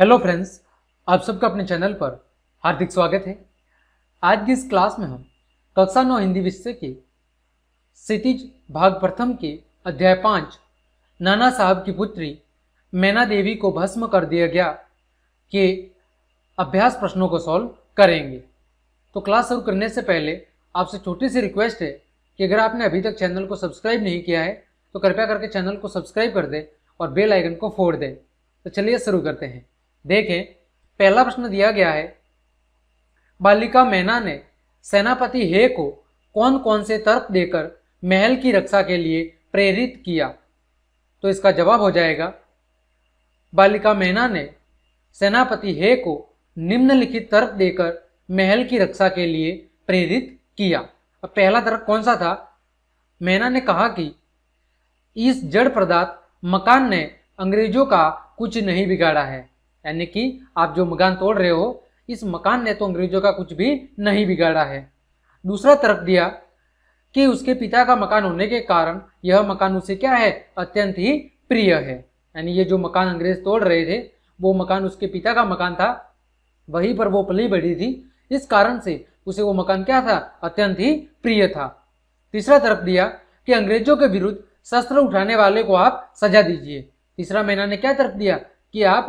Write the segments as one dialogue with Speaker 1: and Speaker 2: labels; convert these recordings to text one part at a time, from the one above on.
Speaker 1: hello friends आप सबका अपने चैनल पर हार्दिक स्वागत है आज की इस क्लास में हम कक्षा नौ हिंदी विषय के सिटीज भाग प्रथम के अध्याय पाँच नाना साहब की पुत्री मैना देवी को भस्म कर दिया गया के अभ्यास प्रश्नों को सॉल्व करेंगे तो क्लास शुरू करने से पहले आपसे छोटी सी रिक्वेस्ट है कि अगर आपने अभी तक चैनल को सब्सक्राइब नहीं किया है तो कृपया करके चैनल को सब्सक्राइब कर दें और बेल आइकन को फोड़ दें तो चलिए शुरू करते हैं देखें पहला प्रश्न दिया गया है बालिका मैना ने सेनापति हे को कौन कौन से तर्क देकर महल की रक्षा के लिए प्रेरित किया तो इसका जवाब हो जाएगा बालिका मैना ने सेनापति हे को निम्नलिखित तर्क देकर महल की रक्षा के लिए प्रेरित किया अब पहला तर्क कौन सा था मैना ने कहा कि इस जड़ पदार्थ मकान ने अंग्रेजों का कुछ नहीं बिगाड़ा है यानी कि आप जो मकान तोड़ रहे हो इस मकान ने तो अंग्रेजों का कुछ भी नहीं बिगाड़ा है दूसरा तर्क दिया कि उसके पिता का मकान होने के कारण यह मकान उसे क्या है अत्यंत ही प्रिय है यानी ये जो मकान अंग्रेज तोड़ रहे थे वो मकान उसके पिता का मकान था वहीं पर वो पली बढ़ी थी इस कारण से उसे वो मकान क्या था अत्यंत ही प्रिय था तीसरा तर्क दिया कि अंग्रेजों के विरुद्ध शस्त्र उठाने वाले को आप सजा दीजिए तीसरा मैना ने क्या तर्क दिया कि आप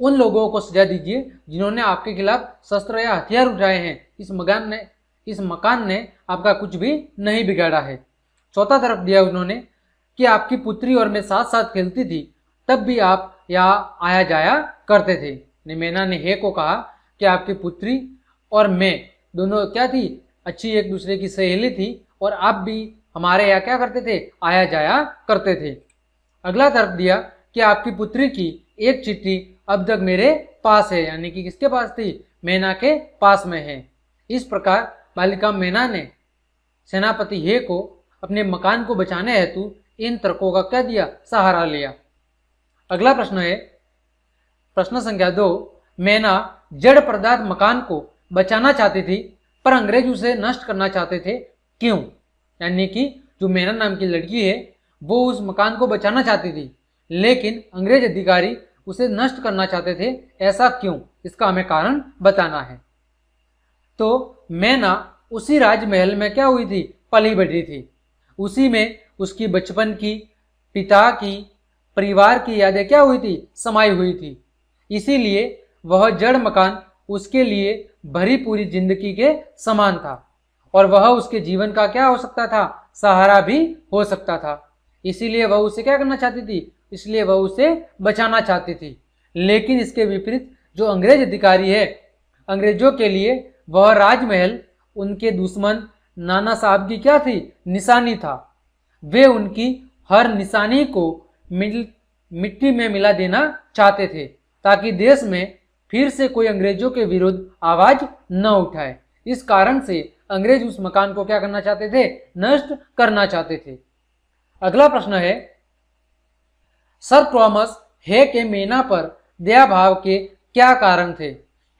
Speaker 1: उन लोगों को सजा दीजिए जिन्होंने आपके खिलाफ शस्त्र या हथियार उठाए हैं इस मकान ने इस मकान ने आपका कुछ भी नहीं बिगाड़ा है चौथा तरफ दिया उन्होंने कि आपकी पुत्री और मैं साथ साथ खेलती थी तब भी आप यहाँ आया जाया करते थे निमेना ने हे को कहा कि आपकी पुत्री और मैं दोनों क्या थी अच्छी एक दूसरे की सहेली थी और आप भी हमारे यहाँ क्या करते थे आया जाया करते थे अगला तर्क दिया कि आपकी पुत्री की एक चिट्ठी अब तक मेरे पास है यानी कि किसके पास थी मैना के पास में है इस प्रकार बालिका मैना ने सेनापति हे को अपने मकान को बचाने हेतु इन तर्कों का क्या दिया सहारा लिया अगला प्रश्न है प्रश्न संख्या दो मैना जड़ पदार्थ मकान को बचाना चाहती थी पर अंग्रेज उसे नष्ट करना चाहते थे क्यों यानी कि जो मैना नाम की लड़की है वो उस मकान को बचाना चाहती थी लेकिन अंग्रेज अधिकारी उसे नष्ट करना चाहते थे ऐसा क्यों इसका हमें कारण बताना है तो मैना उसी राजमहल में क्या हुई थी पली बढ़ी थी उसी में उसकी बचपन की पिता की परिवार की यादें क्या हुई थी समाई हुई थी इसीलिए वह जड़ मकान उसके लिए भरी पूरी जिंदगी के समान था और वह उसके जीवन का क्या हो सकता था सहारा भी हो सकता था इसीलिए वह उसे क्या करना चाहती थी इसलिए वह उसे बचाना चाहती थी लेकिन इसके विपरीत जो अंग्रेज अधिकारी है अंग्रेजों के लिए वह राजमहल उनके दुश्मन नाना साहब की क्या थी निशानी था वे उनकी हर निशानी को मिट्टी में मिला देना चाहते थे ताकि देश में फिर से कोई अंग्रेजों के विरुद्ध आवाज न उठाए इस कारण से अंग्रेज उस मकान को क्या करना चाहते थे नष्ट करना चाहते थे अगला प्रश्न है सर क्रॉमस हे के मेना पर दया भाव के क्या कारण थे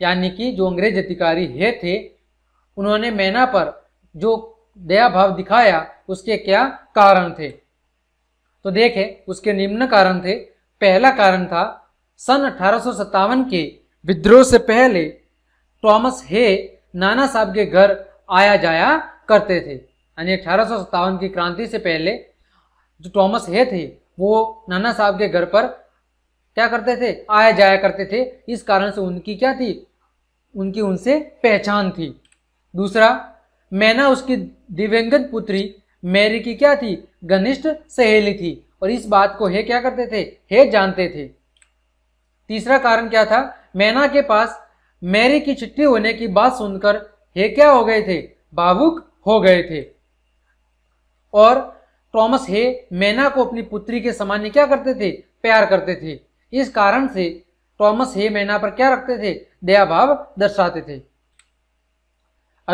Speaker 1: यानी कि जो अंग्रेज अधिकारी हे थे उन्होंने मैना पर जो दया भाव दिखाया उसके क्या कारण थे तो देखें उसके निम्न कारण थे पहला कारण था सन अठारह के विद्रोह से पहले टॉमस हे नाना साहब के घर आया जाया करते थे यानी अठारह की क्रांति से पहले जो टॉमस हे थे वो नाना साहब के घर पर क्या करते थे आया जाया करते थे इस कारण से उनकी क्या थी उनकी उनसे पहचान थी दूसरा मैना उसकी दिव्यंगत पुत्री मैरी की क्या थी घनिष्ठ सहेली थी और इस बात को हे क्या करते थे हे जानते थे तीसरा कारण क्या था मैना के पास मैरी की चिट्ठी होने की बात सुनकर हे क्या हो गए थे भावुक हो गए थे और टॉमस हे मैना को अपनी पुत्री के सामान्य क्या करते थे प्यार करते थे इस कारण से टॉमस हे मैना पर क्या रखते थे दया भाव दर्शाते थे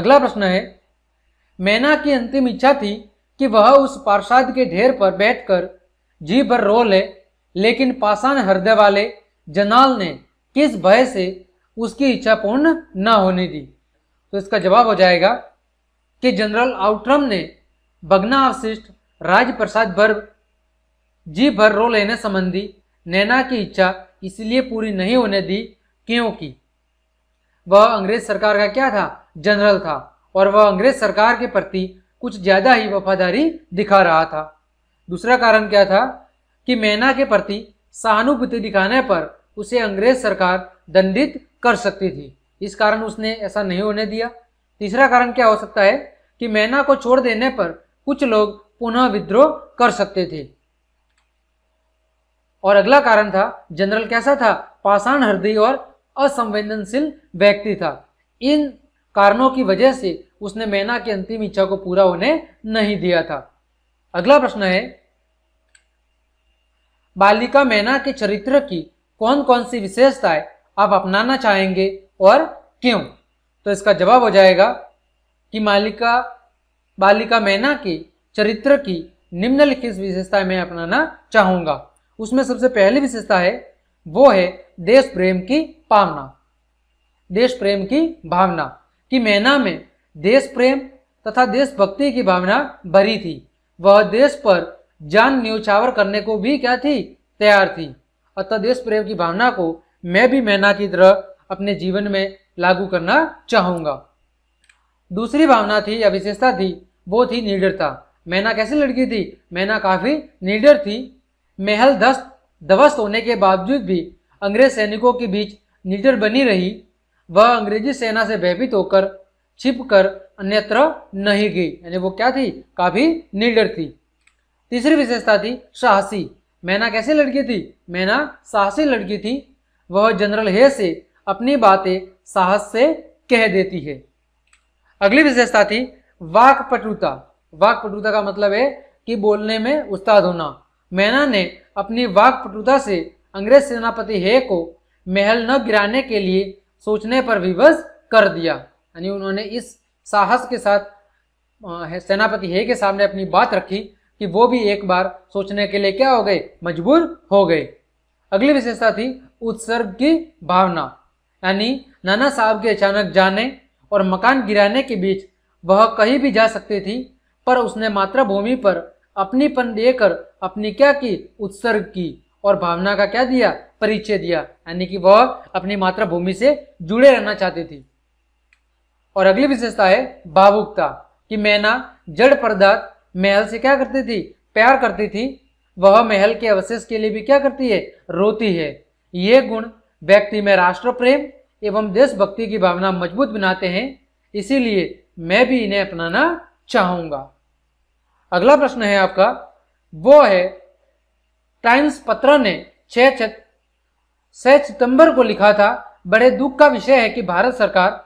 Speaker 1: अगला प्रश्न है मैना की अंतिम इच्छा थी कि वह उस पार्षाद के ढेर पर बैठकर जी भर रो ले लेकिन पाषाण हृदय वाले जनाल ने किस भय से उसकी इच्छा पूर्ण न होने दी तो इसका जवाब हो जाएगा कि जनरल आउट्रम ने भगना अवशिष्ट राजप्रसाद भर जी भर रो लेने संबंधी नैना की इच्छा इसलिए पूरी नहीं होने दी क्योंकि वह अंग्रेज सरकार का क्या था जनरल था और वह अंग्रेज सरकार के प्रति कुछ ज्यादा ही वफादारी दिखा रहा था दूसरा कारण क्या था कि मैना के प्रति सहानुभूति दिखाने पर उसे अंग्रेज सरकार दंडित कर सकती थी इस कारण उसने ऐसा नहीं होने दिया तीसरा कारण क्या हो सकता है कि मैना को छोड़ देने पर कुछ लोग पुनः विद्रोह कर सकते थे और अगला कारण था जनरल कैसा था पाषाण हृदय और असंवेदनशील व्यक्ति था इन कारणों की वजह से उसने मैना की अंतिम इच्छा को पूरा होने नहीं दिया था अगला प्रश्न है बालिका मैना के चरित्र की कौन कौन सी विशेषताएं आप अपनाना चाहेंगे और क्यों तो इसका जवाब हो जाएगा कि मालिका बालिका मैना के चरित्र की निम्नलिखित विशेषताएं मैं अपनाना चाहूंगा उसमें सबसे पहली विशेषता है वो है देश प्रेम की भावना देश प्रेम की भावना कि मैना में देश प्रेम तथा देशभक्ति की भावना भरी थी वह देश पर जान न्यौछावर करने को भी क्या थी तैयार थी अतः देश प्रेम की भावना को मैं भी मैना की तरह अपने जीवन में लागू करना चाहूंगा दूसरी भावना थी या विशेषता थी वो थी निडरता मैना कैसी लड़की थी मैना काफ़ी निडर थी महल दस्त ध्वस्त होने के बावजूद भी अंग्रेज सैनिकों के बीच निडर बनी रही वह अंग्रेजी सेना से भयभीत होकर छिप कर अन्यत्र नहीं गई यानी वो क्या थी काफ़ी निडर थी तीसरी विशेषता थी साहसी मैना कैसी लड़की थी मैना साहसी लड़की थी वह जनरल हे से अपनी बातें साहस से कह देती है अगली विशेषता थी वाकपटुता वाक पटुता का मतलब है कि बोलने में उस्ताद होना मैना ने अपनी वाक पटुता से अंग्रेज सेनापति हे को महल न गिराने के लिए सोचने पर विवश कर दिया यानी उन्होंने इस साहस के साथ सेनापति हे के सामने अपनी बात रखी कि वो भी एक बार सोचने के लिए क्या हो गए मजबूर हो गए अगली विशेषता थी उत्सर्ग की भावना यानी नाना साहब के अचानक जाने और मकान गिराने के बीच वह कहीं भी जा सकती थी पर उसने मातृभूमि पर अपनीपन देकर अपनी क्या की उत्सर्ग की और भावना का क्या दिया परिचय दिया यानी कि वह अपनी मातृभूमि से जुड़े रहना चाहती थी और अगली विशेषता है भावुकता कि मैना जड़ पदार्थ महल से क्या करती थी प्यार करती थी वह महल के अवशेष के लिए भी क्या करती है रोती है ये गुण व्यक्ति में राष्ट्र प्रेम एवं देशभक्ति की भावना मजबूत बनाते हैं इसीलिए मैं भी इन्हें अपनाना चाहूंगा अगला प्रश्न है आपका वो है टाइम्स पत्र ने छह सितंबर को लिखा था बड़े दुख का विषय है कि भारत सरकार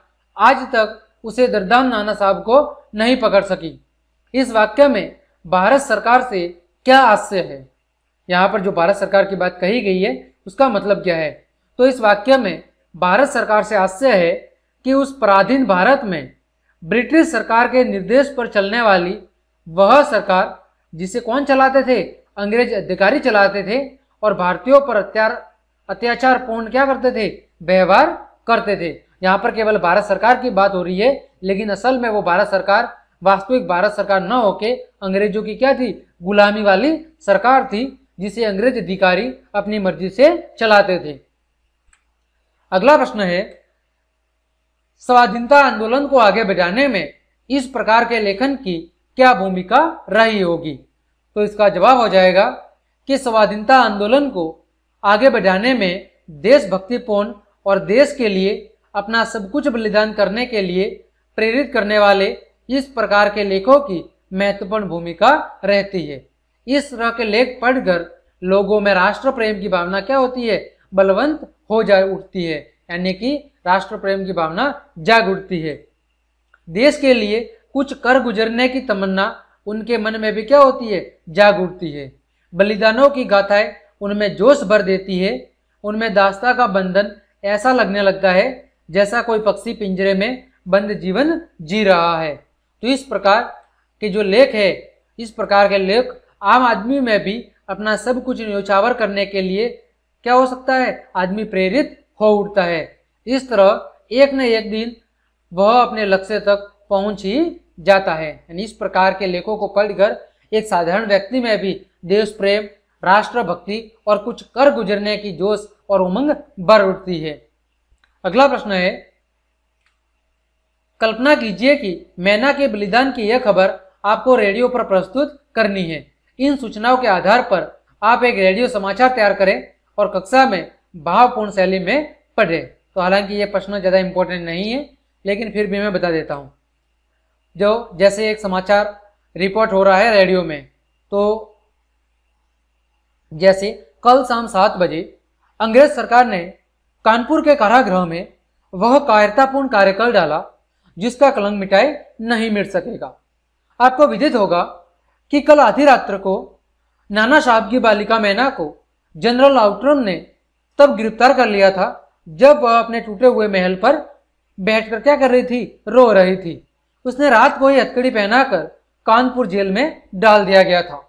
Speaker 1: आज तक उसे दरदाम नाना साहब को नहीं पकड़ सकी इस वाक्य में भारत सरकार से क्या आशय है यहाँ पर जो भारत सरकार की बात कही गई है उसका मतलब क्या है तो इस वाक्य में भारत सरकार से आशय है कि उस पराधीन भारत में ब्रिटिश सरकार के निर्देश पर चलने वाली वह सरकार जिसे कौन चलाते थे अंग्रेज अधिकारी चलाते थे और भारतीयों पर अत्यार अत्याचार पूर्ण क्या करते थे व्यवहार करते थे यहाँ पर केवल भारत सरकार की बात हो रही है लेकिन असल में वो भारत सरकार वास्तविक भारत सरकार न होके अंग्रेजों की क्या थी गुलामी वाली सरकार थी जिसे अंग्रेज अधिकारी अपनी मर्जी से चलाते थे अगला प्रश्न है स्वाधीनता आंदोलन को आगे बढ़ाने में इस प्रकार के लेखन की क्या भूमिका रही होगी तो इसका जवाब हो जाएगा कि स्वाधीनता आंदोलन को आगे बढ़ाने में देशभक्तिपूर्ण और देश के लिए अपना सब कुछ बलिदान करने के लिए प्रेरित करने वाले इस प्रकार के लेखों की महत्वपूर्ण भूमिका रहती है इस तरह के लेख पढ़कर लोगों में राष्ट्र प्रेम की भावना क्या होती है बलवंत हो जा उठती है यानी कि राष्ट्र प्रेम की भावना जाग उठती है देश के लिए कुछ कर गुजरने की तमन्ना उनके मन में भी क्या होती है जाग उठती है बलिदानों की गाथाएं उनमें जोश भर देती है उनमें दास्ता का बंधन ऐसा लगने लगता है जैसा कोई पक्षी पिंजरे में बंद जीवन जी रहा है तो इस प्रकार के जो लेख है इस प्रकार के लेख आम आदमी में भी अपना सब कुछ न्योछावर करने के लिए क्या हो सकता है आदमी प्रेरित हो उठता है इस तरह एक न एक दिन वह अपने लक्ष्य तक पहुंच ही जाता है यानी इस प्रकार के लेखों को पढ़कर एक साधारण व्यक्ति में भी देश प्रेम राष्ट्र भक्ति और कुछ कर गुजरने की जोश और उमंग भर उठती है अगला प्रश्न है कल्पना कीजिए कि मैना के बलिदान की यह खबर आपको रेडियो पर प्रस्तुत करनी है इन सूचनाओं के आधार पर आप एक रेडियो समाचार तैयार करें और कक्षा में भावपूर्ण शैली में पढ़ें तो हालांकि ये प्रश्न ज़्यादा इंपॉर्टेंट नहीं है लेकिन फिर भी मैं बता देता हूँ जो जैसे एक समाचार रिपोर्ट हो रहा है रेडियो में तो जैसे कल शाम सात बजे अंग्रेज सरकार ने कानपुर के कारागृह में वह कायरतापूर्ण कार्य कर डाला जिसका कलंक मिटाए नहीं मिट सकेगा आपको विदित होगा कि कल आधी रात्र को नाना साहब की बालिका मैना को जनरल आउटरन ने तब गिरफ्तार कर लिया था जब वह अपने टूटे हुए महल पर बैठकर क्या कर रही थी रो रही थी उसने रात को ही हथकड़ी पहनाकर कानपुर जेल में डाल दिया गया था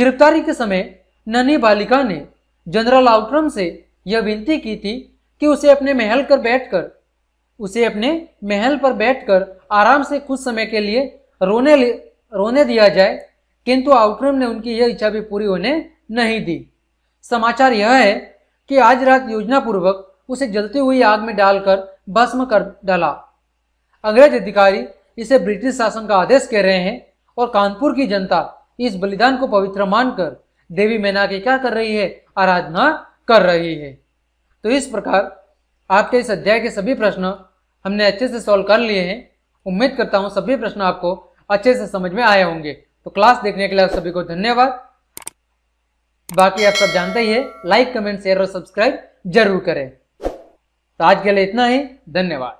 Speaker 1: गिरफ्तारी के समय नन्ही बालिका ने जनरल आउटरम से यह विनती की थी कि उसे अपने महल पर बैठकर उसे अपने महल पर बैठकर आराम से कुछ समय के लिए रोने रोने दिया जाए किंतु आउटरम ने उनकी यह इच्छा भी पूरी होने नहीं दी समाचार यह है कि आज रात योजना पूर्वक उसे जलती हुई आग में डालकर भस्म कर डाला अंग्रेज अधिकारी इसे ब्रिटिश शासन का आदेश कह रहे हैं और कानपुर की जनता इस बलिदान को पवित्र मानकर देवी मैना की क्या कर रही है आराधना कर रही है तो इस प्रकार आपके इस अध्याय के सभी प्रश्न हमने अच्छे से सॉल्व कर लिए हैं उम्मीद करता हूँ सभी प्रश्न आपको अच्छे से समझ में आए होंगे तो क्लास देखने के लिए आप सभी को धन्यवाद बाकी आप सब जानते ही है लाइक कमेंट शेयर और सब्सक्राइब जरूर करें तो आज के लिए इतना ही धन्यवाद